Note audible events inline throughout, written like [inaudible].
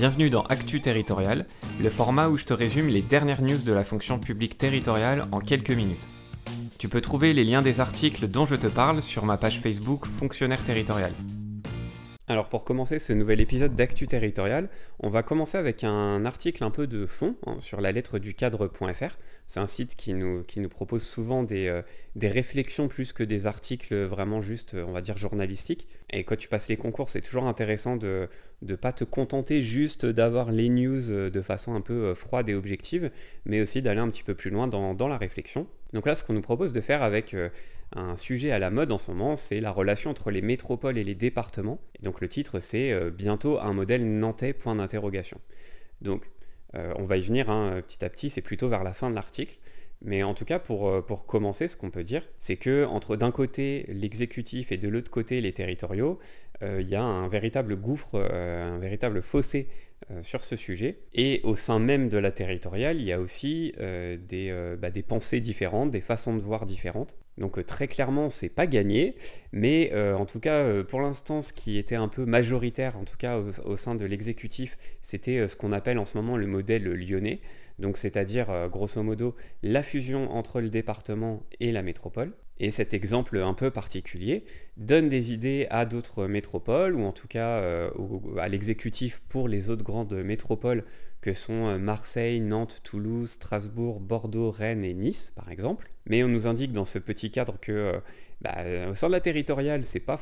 Bienvenue dans Actu Territorial, le format où je te résume les dernières news de la fonction publique territoriale en quelques minutes. Tu peux trouver les liens des articles dont je te parle sur ma page Facebook Fonctionnaire Territorial. Alors pour commencer ce nouvel épisode d'Actu Territorial, on va commencer avec un article un peu de fond hein, sur la lettre du cadre.fr c'est un site qui nous, qui nous propose souvent des, euh, réflexions plus que des articles vraiment juste, euh, on va dire, journalistiques. Et quand tu passes les concours, c'est toujours intéressant de ne pas te contenter juste d'avoir les news euh, de façon un peu froide et objective, mais aussi d'aller un petit peu plus loin dans, dans la réflexion. Donc là, ce qu'on nous propose de faire avec un sujet à la mode en ce moment, c'est la relation entre les métropoles et les départements. Et donc le titre, c'est Bientôt un modèle nantais, point d'interrogation. Donc euh, on va y venir hein, petit à petit, c'est plutôt vers la fin de l'article. Mais en tout cas, euh, pour, commencer, ce qu'on peut dire, c'est que entre d'un côté l'exécutif et de l'autre côté les territoriaux, euh, il y a un véritable gouffre, un véritable fossé sur ce sujet. Et au sein même de la territoriale, il y a aussi bah, des, pensées différentes, des façons de voir différentes. Donc euh, très clairement, c'est pas gagné, mais euh, en tout cas, euh, pour l'instant, ce qui était un peu majoritaire, en tout cas au, sein de l'exécutif, c'était ce qu'on appelle en ce moment le modèle lyonnais, donc c'est-à-dire grosso modo la fusion entre le département et la métropole. Et cet exemple un peu particulier donne des idées à d'autres métropoles, ou en tout cas euh, à l'exécutif pour les autres grandes métropoles que sont euh, Marseille, Nantes, Toulouse, Strasbourg, Bordeaux, Rennes et Nice, par exemple. Mais on nous indique dans ce petit cadre que euh, bah, au sein de la territoriale, c'est pas,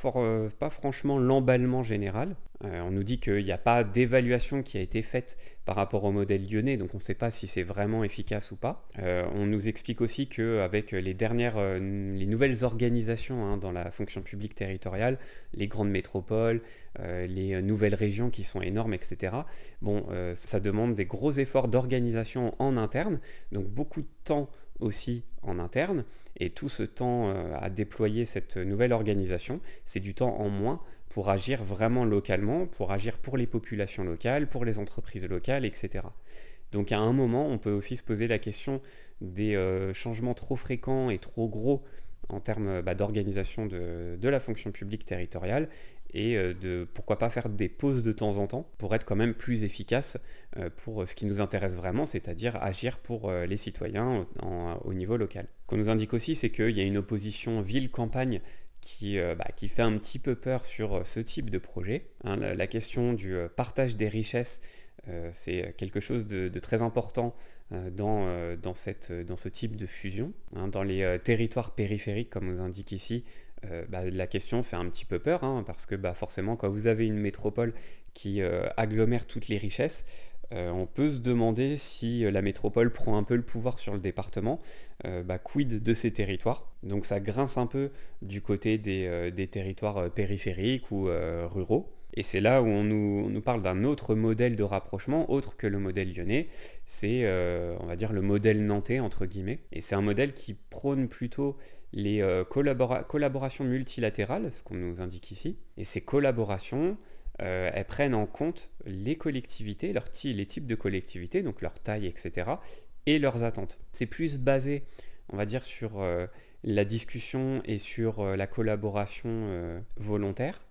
pas franchement l'emballement général. on nous dit qu'il n'y a pas d'évaluation qui a été faite par rapport au modèle lyonnais, donc on ne sait pas si c'est vraiment efficace ou pas. Euh, on nous explique aussi qu'avec les dernières, euh, les nouvelles organisations hein, dans la fonction publique territoriale, les grandes métropoles, euh, les nouvelles régions qui sont énormes, etc. Bon, ça demande des gros efforts d'organisation en interne, donc beaucoup de temps aussi en interne, et tout ce temps à déployer cette nouvelle organisation, c'est du temps en moins pour agir vraiment localement, pour agir pour les populations locales, pour les entreprises locales, etc. Donc à un moment, on peut aussi se poser la question des euh, changements trop fréquents et trop gros en termes bah, d'organisation de, la fonction publique territoriale et euh, de pourquoi pas faire des pauses de temps en temps pour être quand même plus efficace euh, pour ce qui nous intéresse vraiment, c'est-à-dire agir pour les citoyens au, au niveau local. Ce qu'on nous indique aussi, c'est qu'il y a une opposition ville-campagne euh, bah, qui, fait un petit peu peur sur euh, ce type de projet. Hein. la, question du euh, partage des richesses, c'est quelque chose de, très important dans, dans, ce type de fusion. Hein. dans les territoires périphériques, comme on indique ici, bah, la question fait un petit peu peur, hein, parce que bah, forcément, quand vous avez une métropole qui agglomère toutes les richesses, euh, on peut se demander si euh, la métropole prend un peu le pouvoir sur le département, euh, bah, quid de ces territoires. Donc ça grince un peu du côté des, territoires périphériques ou ruraux. Et c'est là où on nous, parle d'un autre modèle de rapprochement, autre que le modèle lyonnais, c'est on va dire le modèle nantais entre guillemets. Et c'est un modèle qui prône plutôt les collaborations multilatérales, ce qu'on nous indique ici. Et ces collaborations, euh, elles prennent en compte les collectivités, leur les types de collectivités, donc leur taille, etc., et leurs attentes. C'est plus basé, on va dire, sur euh, la discussion et sur euh, la collaboration volontaire,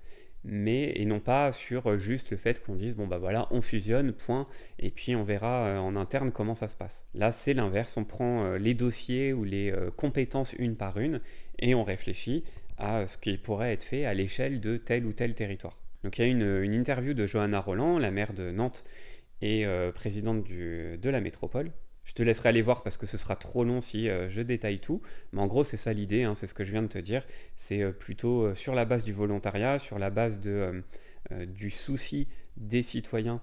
mais et non pas sur juste le fait qu'on dise bon bah voilà, on fusionne, point, et puis on verra en interne comment ça se passe. Là, c'est l'inverse, on prend les dossiers ou les compétences une par une et on réfléchit à ce qui pourrait être fait à l'échelle de tel ou tel territoire. Donc il y a une, interview de Johanna Roland, la maire de Nantes et euh, présidente de la métropole. Je te laisserai aller voir parce que ce sera trop long si euh, je détaille tout. Mais en gros, c'est ça l'idée, hein, c'est ce que je viens de te dire. C'est euh, plutôt sur la base du volontariat, sur la base du souci des citoyens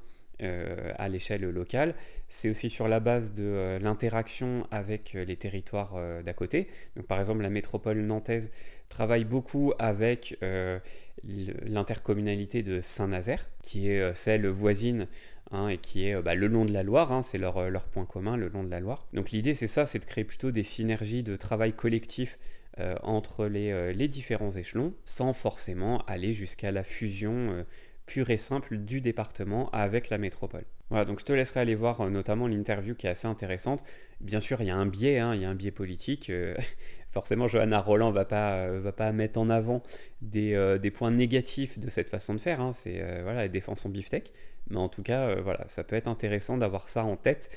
à l'échelle locale. C'est aussi sur la base de l'interaction avec les territoires d'à côté. Donc par exemple, la métropole nantaise travaille beaucoup avec euh, l'intercommunalité de Saint-Nazaire, qui est euh, celle voisine hein, et qui est euh, bah, le long de la Loire, hein, c'est leur, point commun, le long de la Loire. Donc l'idée c'est ça, c'est de créer plutôt des synergies de travail collectif entre les, les, différents échelons, sans forcément aller jusqu'à la fusion pure et simple du département avec la métropole. Voilà, donc je te laisserai aller voir euh, notamment l'interview qui est assez intéressante. Bien sûr, il y a un biais, hein, il y a un biais politique. Euh, [laughs] forcément, Johanna Roland va pas, euh, va pas mettre en avant des, points négatifs de cette façon de faire. Hein, c'est voilà, elle défend son beefsteak. Mais en tout cas, voilà, ça peut être intéressant d'avoir ça en tête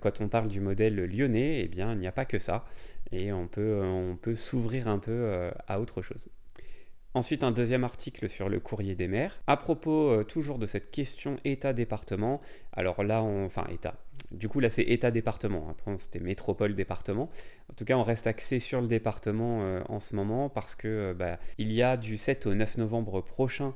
quand on parle du modèle lyonnais. Eh bien, il n'y a pas que ça, et on peut, on peut s'ouvrir un peu à autre chose. Ensuite, un deuxième article sur le courrier des maires, à propos euh, toujours de cette question État-département. Alors là, enfin État. Du coup, là, c'est État-département. Après, c'était métropole-département. En tout cas, on reste axé sur le département euh, en ce moment parce que euh, bah, il y a du 7 au 9 novembre prochain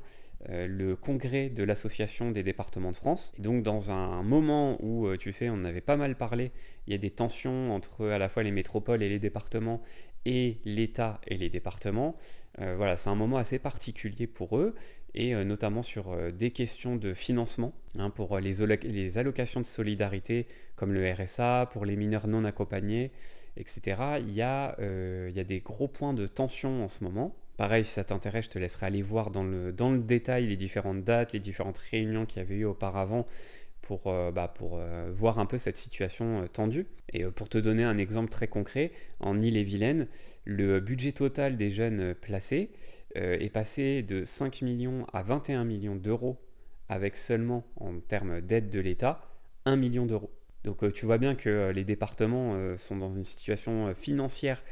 le congrès de l'Association des départements de France. Et donc dans un moment où, tu sais, on avait pas mal parlé, il y a des tensions entre à la fois les métropoles et les départements et l'État et les départements, euh, voilà, c'est un moment assez particulier pour eux, et euh, notamment sur euh, des questions de financement, hein, pour les, allocations de solidarité comme le RSA, pour les mineurs non accompagnés, etc. Il y, a, des gros points de tension en ce moment. Pareil, si ça t'intéresse, je te laisserai aller voir dans le, dans le détail les différentes dates, les différentes réunions qu'il y avait eu auparavant, pour, euh, bah, euh, voir un peu cette situation euh, tendue. Et pour te donner un exemple très concret, en Ille-et-Vilaine, le budget total des jeunes placés est passé de 5 millions à 21 millions d'euros, avec seulement, en termes d'aide de l'État, 1 million d'euros. Donc tu vois bien que les départements sont dans une situation financière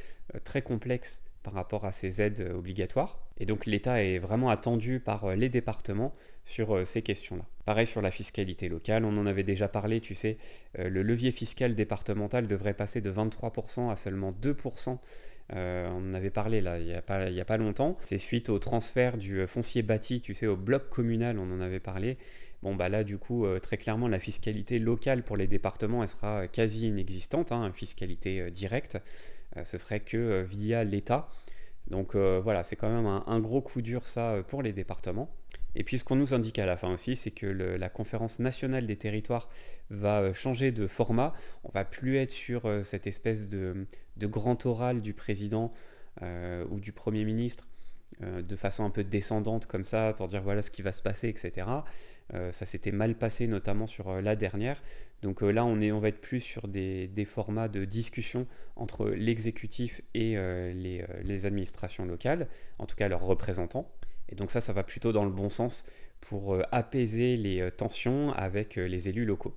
très complexe par rapport à ces aides obligatoires. Et donc l'État est vraiment attendu par les départements sur euh, ces questions-là. Pareil sur la fiscalité locale, on en avait déjà parlé, tu sais, euh, le levier fiscal départemental devrait passer de 23% à seulement 2%. Euh, on en avait parlé là il n'y a, pas, y a pas longtemps. C'est suite au transfert du foncier bâti, tu sais, au bloc communal, on en avait parlé. Bon bah là du coup très clairement la fiscalité locale pour les départements elle sera quasi inexistante, hein, fiscalité directe. ce serait que via l'État. Donc voilà, c'est quand même un, gros coup dur ça pour les départements. Et puis ce qu'on nous indique à la fin aussi, c'est que la conférence nationale des territoires va euh, changer de format. On va plus être sur euh, cette espèce de, grand oral du président euh, ou du Premier ministre de façon un peu descendante comme ça pour dire voilà ce qui va se passer, etc. ça s'était mal passé notamment sur la dernière. Donc là, on, est, on va être plus sur des, formats de discussion entre l'exécutif et les administrations locales, en tout cas leurs représentants, et donc ça, ça va plutôt dans le bon sens pour euh, apaiser les euh, tensions avec euh, les élus locaux.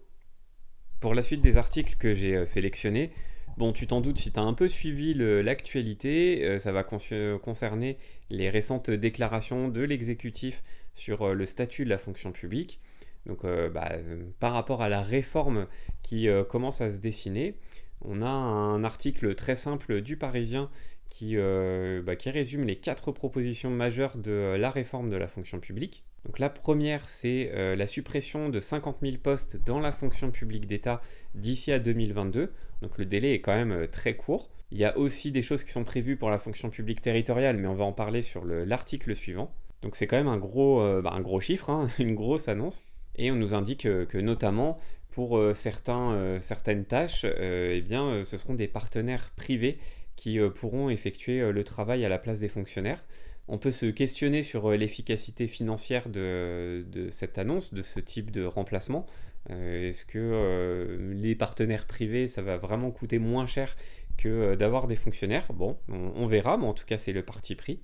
Pour la suite des articles que j'ai sélectionnés, bon, tu t'en doutes, si tu as un peu suivi l'actualité, ça va concerner les récentes déclarations de l'exécutif sur le statut de la fonction publique. Donc, bah, par rapport à la réforme qui commence à se dessiner, on a un article très simple du Parisien qui, euh, bah, qui résume les quatre propositions majeures de euh, la réforme de la fonction publique. Donc la première, c'est euh, la suppression de 50 000 postes dans la fonction publique d'État d'ici à 2022. Donc le délai est quand même très court. Il y a aussi des choses qui sont prévues pour la fonction publique territoriale, mais on va en parler sur l'article suivant. Donc c'est quand même un gros, bah, un gros chiffre, hein, [laughs] une grosse annonce. Et on nous indique que notamment pour certains, certaines tâches, eh bien, ce seront des partenaires privés qui euh, pourront effectuer euh, le travail à la place des fonctionnaires. On peut se questionner sur euh, l'efficacité financière de, cette annonce, de ce type de remplacement. Est-ce que les partenaires privés, ça va vraiment coûter moins cher que d'avoir des fonctionnaires Bon, on, verra, mais en tout cas, c'est le parti pris.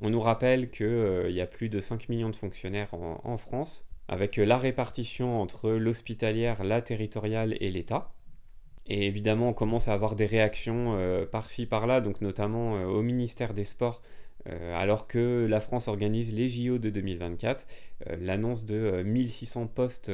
On nous rappelle qu'il y a plus de 5 millions de fonctionnaires en France, avec la répartition entre l'hospitalière, la territoriale et l'État. Et évidemment, on commence à avoir des réactions euh, par-ci, par-là, donc notamment euh, au ministère des Sports, euh, alors que la France organise les JO de 2024. L'annonce de 1600 postes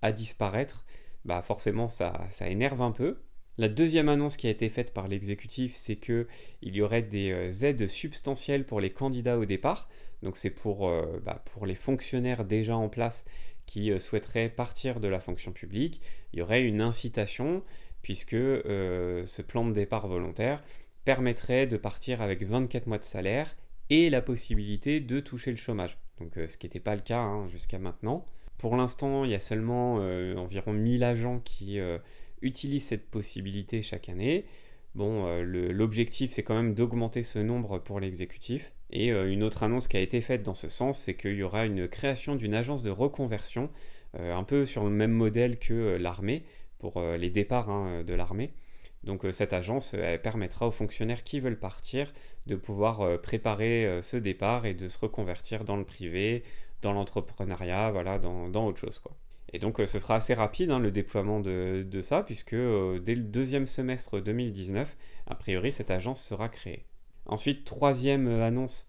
à disparaître, bah forcément, ça, énerve un peu. La deuxième annonce qui a été faite par l'exécutif, c'est qu'il y aurait des aides substantielles pour les candidats au départ. Donc c'est pour, bah, les fonctionnaires déjà en place qui souhaiteraient partir de la fonction publique. Il y aurait une incitation puisque euh, ce plan de départ volontaire permettrait de partir avec 24 mois de salaire et la possibilité de toucher le chômage. Donc, euh, ce qui n'était pas le cas hein, jusqu'à maintenant. Pour l'instant, il y a seulement euh, environ 1000 agents qui utilisent cette possibilité chaque année. Bon, l'objectif, c'est quand même d'augmenter ce nombre pour l'exécutif. Et une autre annonce qui a été faite dans ce sens, c'est qu'il y aura une création d'une agence de reconversion, un peu sur le même modèle que l'armée, pour euh, les départs hein, de l'armée. Donc euh, cette agence euh, permettra aux fonctionnaires qui veulent partir de pouvoir préparer ce départ et de se reconvertir dans le privé, dans l'entrepreneuriat, voilà, dans, autre chose. Quoi. Et donc ce sera assez rapide hein, le déploiement de, ça, puisque dès le deuxième semestre 2019, a priori cette agence sera créée. Ensuite, troisième annonce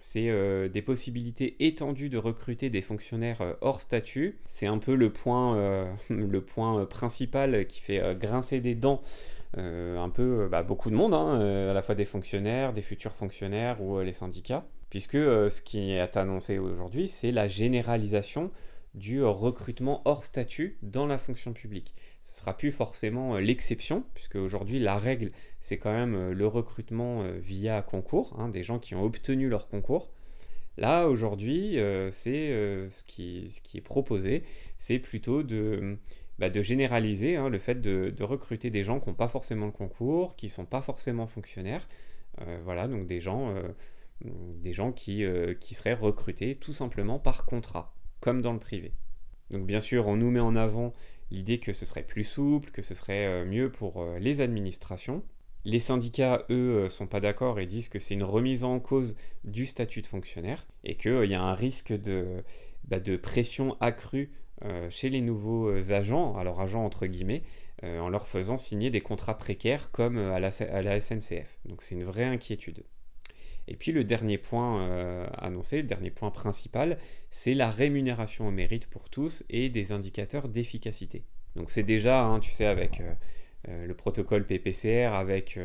c'est euh, des possibilités étendues de recruter des fonctionnaires euh, hors statut. C'est un peu le point, euh, [laughs] principal qui fait grincer des dents un peu bah, beaucoup de monde, hein, à la fois des fonctionnaires, des futurs fonctionnaires ou les syndicats, puisque ce qui est annoncé aujourd'hui, c'est la généralisation du recrutement hors statut dans la fonction publique ce sera plus forcément euh, l'exception, puisque aujourd'hui la règle, c'est quand même euh, le recrutement euh, via concours, hein, des gens qui ont obtenu leur concours. Là, aujourd'hui, c'est ce, qui, ce, qui, est proposé, c'est plutôt de, bah, généraliser hein, le fait de, recruter des gens qui n'ont pas forcément le concours, qui ne sont pas forcément fonctionnaires. voilà, donc des gens, qui seraient recrutés tout simplement par contrat, comme dans le privé. Donc bien sûr, on nous met en avant l'idée que ce serait plus souple, que ce serait euh, mieux pour euh, les administrations. Les syndicats, eux, euh, sont pas d'accord et disent que c'est une remise en cause du statut de fonctionnaire et qu'il y a un risque de, bah, pression accrue chez les nouveaux agents, alors agents entre guillemets, en leur faisant signer des contrats précaires comme à la, à la SNCF. Donc c'est une vraie inquiétude. Et puis le dernier point euh, annoncé, le dernier point principal, c'est la rémunération au mérite pour tous et des indicateurs d'efficacité. Donc c'est déjà, hein, tu sais, avec euh, euh, le protocole PPCR, avec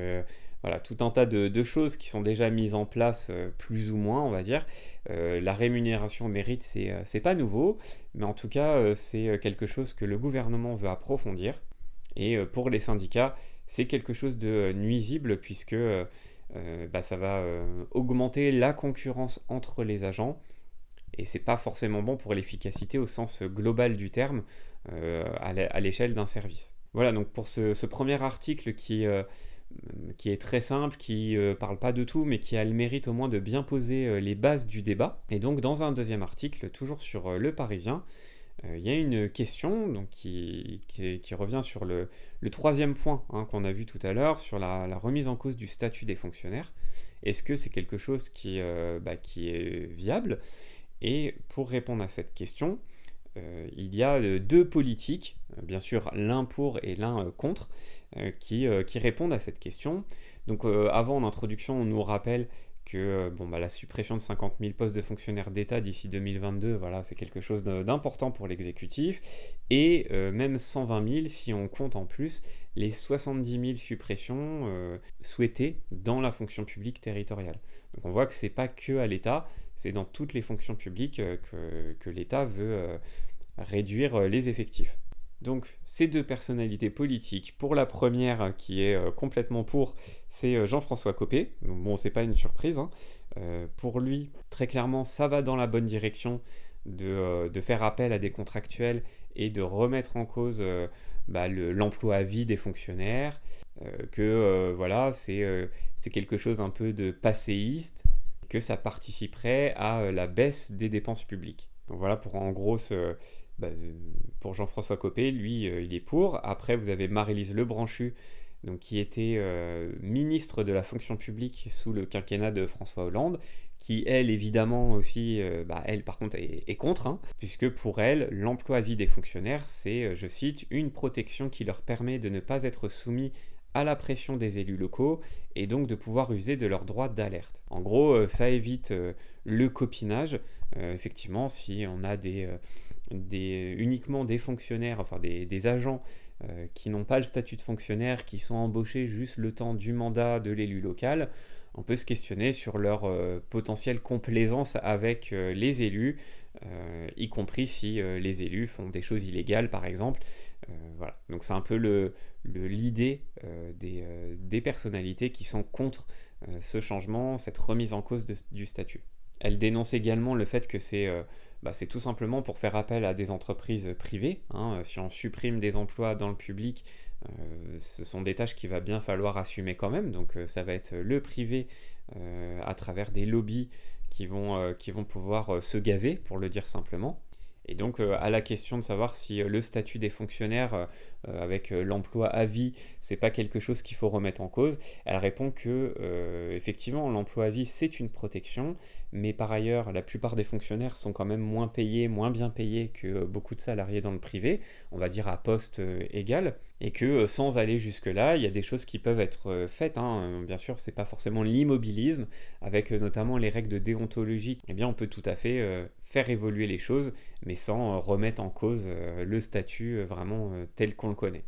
voilà, tout un tas de, de, choses qui sont déjà mises en place, plus ou moins, on va dire. la rémunération au mérite, c'est pas nouveau, mais en tout cas, c'est quelque chose que le gouvernement veut approfondir. Et pour les syndicats, c'est quelque chose de nuisible puisque euh, bah, ça va euh, augmenter la concurrence entre les agents et c'est pas forcément bon pour l'efficacité au sens global du terme euh, à l'échelle d'un service. Voilà donc pour ce, premier article qui, est très simple, qui parle pas de tout, mais qui a le mérite au moins de bien poser les bases du débat. Et donc dans un deuxième article, toujours sur Le Parisien, euh, il y a une question donc, qui, revient sur le, troisième point hein, qu'on a vu tout à l'heure, sur la, remise en cause du statut des fonctionnaires. Est-ce que c'est quelque chose qui, euh, bah, est viable Et pour répondre à cette question, euh, il y a deux politiques, bien sûr l'un pour et l'un contre, qui, qui, répondent à cette question. Donc avant, en introduction, on nous rappelle que euh, bon, bah, la suppression de 50 000 postes de fonctionnaires d'État d'ici 2022, voilà, c'est quelque chose d'important pour l'exécutif, et euh, même 120 000 si on compte en plus les 70 000 suppressions euh, souhaitées dans la fonction publique territoriale. Donc on voit que c'est pas que à l'État, c'est dans toutes les fonctions publiques que l'État veut réduire les effectifs. Donc ces deux personnalités politiques, pour la première euh, qui est euh, complètement pour, c'est euh, Jean-François Copé. Bon, c'est pas une surprise. Hein. pour lui, très clairement, ça va dans la bonne direction de, faire appel à des contractuels et de remettre en cause bah, l'emploi à vie des fonctionnaires. que voilà, c'est quelque chose un peu de passéiste, que ça participerait à la baisse des dépenses publiques. Donc voilà pour en gros bah, euh, pour Jean-François Copé, lui, euh, il est pour. Après, vous avez Marie-Lise Lebranchu, donc, qui était euh, ministre de la fonction publique sous le quinquennat de François Hollande, qui, elle, évidemment aussi, bah, elle, par contre, est, contre, hein, puisque pour elle, l'emploi à vie des fonctionnaires, c'est, je cite, une protection qui leur permet de ne pas être soumis à la pression des élus locaux et donc de pouvoir user de leur droit d'alerte. En gros, ça évite le copinage. effectivement, si on a des uniquement des fonctionnaires, enfin des, agents euh, qui n'ont pas le statut de fonctionnaire, qui sont embauchés juste le temps du mandat de l'élu local, on peut se questionner sur leur euh, potentielle complaisance avec euh, les élus, y compris si les élus font des choses illégales par exemple. voilà. Donc c'est un peu l'idée des, personnalités qui sont contre ce changement, cette remise en cause du statut. Elle dénonce également le fait que c'est bah, c'est tout simplement pour faire appel à des entreprises privées. Hein. Euh, si on supprime des emplois dans le public, euh, ce sont des tâches qu'il va bien falloir assumer quand même. Donc euh, ça va être le privé à travers des lobbies qui vont, qui vont pouvoir se gaver, pour le dire simplement. Et donc euh, à la question de savoir si euh, le statut des fonctionnaires euh, avec l'emploi à vie, c'est pas quelque chose qu'il faut remettre en cause, elle répond que effectivement l'emploi à vie c'est une protection, mais par ailleurs la plupart des fonctionnaires sont quand même moins payés, moins bien payés que beaucoup de salariés dans le privé, on va dire à poste égal, et que sans aller jusque là, il y a des choses qui peuvent être faites. Hein. Bien sûr, c'est pas forcément l'immobilisme, avec notamment les règles de déontologie. Eh bien, on peut tout à fait faire évoluer les choses, mais sans euh, remettre en cause euh, le statut euh, vraiment tel qu'on le connaît.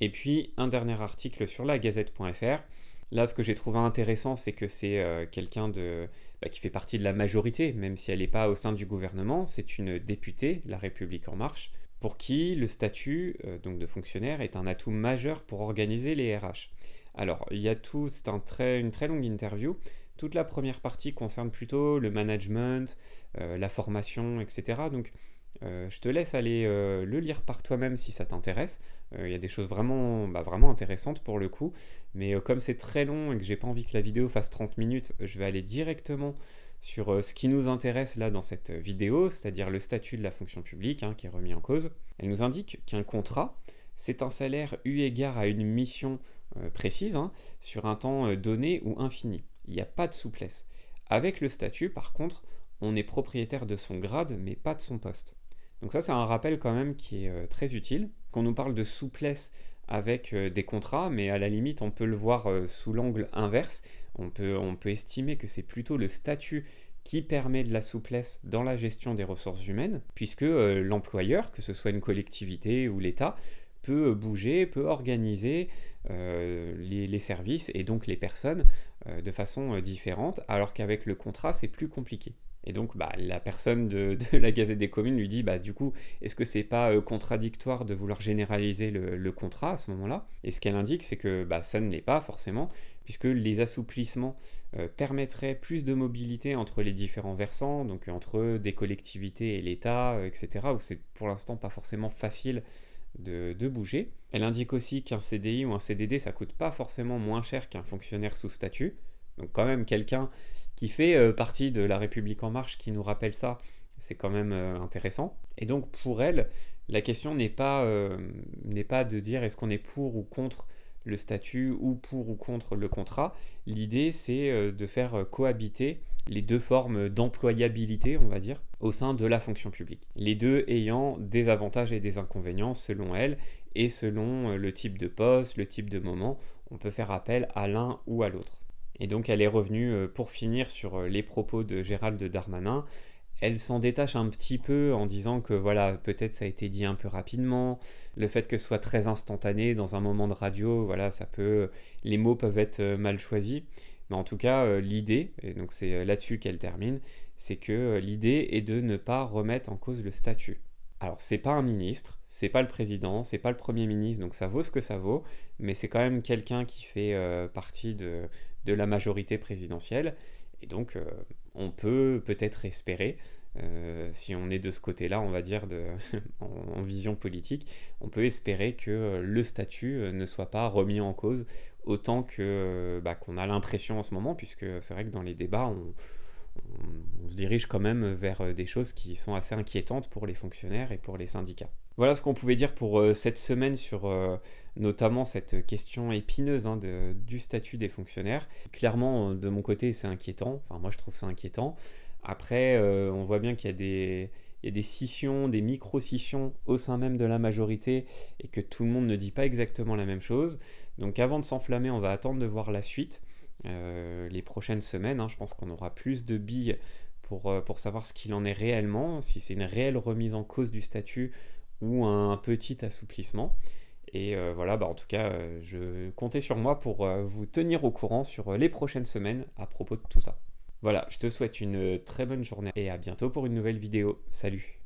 Et puis, un dernier article sur la gazette.fr. Là, ce que j'ai trouvé intéressant, c'est que c'est quelqu'un bah, qui fait partie de la majorité, même si elle n'est pas au sein du gouvernement. C'est une députée, La République en marche, pour qui le statut donc de fonctionnaire est un atout majeur pour organiser les RH. Alors, il y a tout, c'est une très longue interview toute la première partie concerne plutôt le management, euh, la formation, etc. Donc euh, je te laisse aller euh, le lire par toi-même si ça t'intéresse. Il y a des choses vraiment, bah, vraiment intéressantes pour le coup. Mais comme c'est très long et que j'ai pas envie que la vidéo fasse 30 minutes, je vais aller directement sur ce qui nous intéresse là dans cette vidéo, c'est-à-dire le statut de la fonction publique hein, qui est remis en cause. Elle nous indique qu'un contrat, c'est un salaire eu égard à une mission précise hein, sur un temps donné ou infini il n'y a pas de souplesse. Avec le statut, par contre, on est propriétaire de son grade, mais pas de son poste. Donc ça, c'est un rappel quand même qui est euh, très utile. Qu'on nous parle de souplesse avec euh, des contrats, mais à la limite, on peut le voir euh, sous l'angle inverse. On peut, on peut estimer que c'est plutôt le statut qui permet de la souplesse dans la gestion des ressources humaines, puisque l'employeur, que ce soit une collectivité ou l'État, peut bouger, peut organiser euh, les, services et donc les personnes euh, de façon euh, différente, alors qu'avec le contrat, c'est plus compliqué. Et donc, bah, la personne [laughs] de, la Gazette des communes lui dit, bah, du coup, est-ce que c'est pas contradictoire de vouloir généraliser le, contrat à ce moment-là Et ce qu'elle indique, c'est que bah, ça ne l'est pas forcément, puisque les assouplissements permettraient plus de mobilité entre les différents versants, donc entre des collectivités et l'État, etc., où c'est pour l'instant pas forcément facile de, bouger. Elle indique aussi qu'un CDI ou un CDD, ça coûte pas forcément moins cher qu'un fonctionnaire sous statut. Donc quand même quelqu'un qui fait euh, partie de La République en marche qui nous rappelle ça, c'est quand même euh, intéressant. Et donc pour elle, la question euh, n'est pas de dire est-ce qu'on est pour ou contre le statut ou pour ou contre le contrat. L'idée, c'est euh, de faire euh, cohabiter les deux formes d'employabilité, on va dire, au sein de la fonction publique. Les deux ayant des avantages et des inconvénients selon elle et selon euh, le type de poste, le type de moment, on peut faire appel à l'un ou à l'autre. Et donc elle est revenue pour finir sur les propos de Gérald Darmanin elle s'en détache un petit peu en disant que voilà, peut-être ça a été dit un peu rapidement, le fait que ce soit très instantané dans un moment de radio, voilà, ça peut les mots peuvent être euh, mal choisis, mais en tout cas euh, l'idée et donc c'est euh, là-dessus qu'elle termine, c'est que l'idée est de ne pas remettre en cause le statut. Alors c'est pas un ministre, c'est pas le président, c'est pas le premier ministre, donc ça vaut ce que ça vaut, mais c'est quand même quelqu'un qui fait partie de, de la majorité présidentielle et donc, euh, on peut peut-être espérer, euh, si on est de ce côté-là, on va dire, [laughs] en, vision politique, on peut espérer que euh, le statut ne soit pas remis en cause autant que bah, qu'on a l'impression en ce moment, puisque c'est vrai que dans les débats, on, on, se dirige quand même vers euh, des choses qui sont assez inquiétantes pour les fonctionnaires et pour les syndicats. Voilà ce qu'on pouvait dire pour euh, cette semaine sur euh, notamment cette question épineuse hein, du statut des fonctionnaires. Clairement, de mon côté, c'est inquiétant. Enfin, moi, je trouve ça inquiétant. Après, on voit bien qu'il y a des, y a des scissions, des micro-scissions au sein même de la majorité et que tout le monde ne dit pas exactement la même chose. Donc, avant de s'enflammer, on va attendre de voir la suite. Euh, les prochaines semaines. Hein, je pense qu'on aura plus de billes euh, pour, savoir ce qu'il en est réellement, si c'est une réelle remise en cause du statut ou un petit assouplissement. Et euh, voilà, bah en tout cas, je comptais sur moi pour vous tenir au courant sur les prochaines semaines à propos de tout ça. Voilà, je te souhaite une très bonne journée et à bientôt pour une nouvelle vidéo. Salut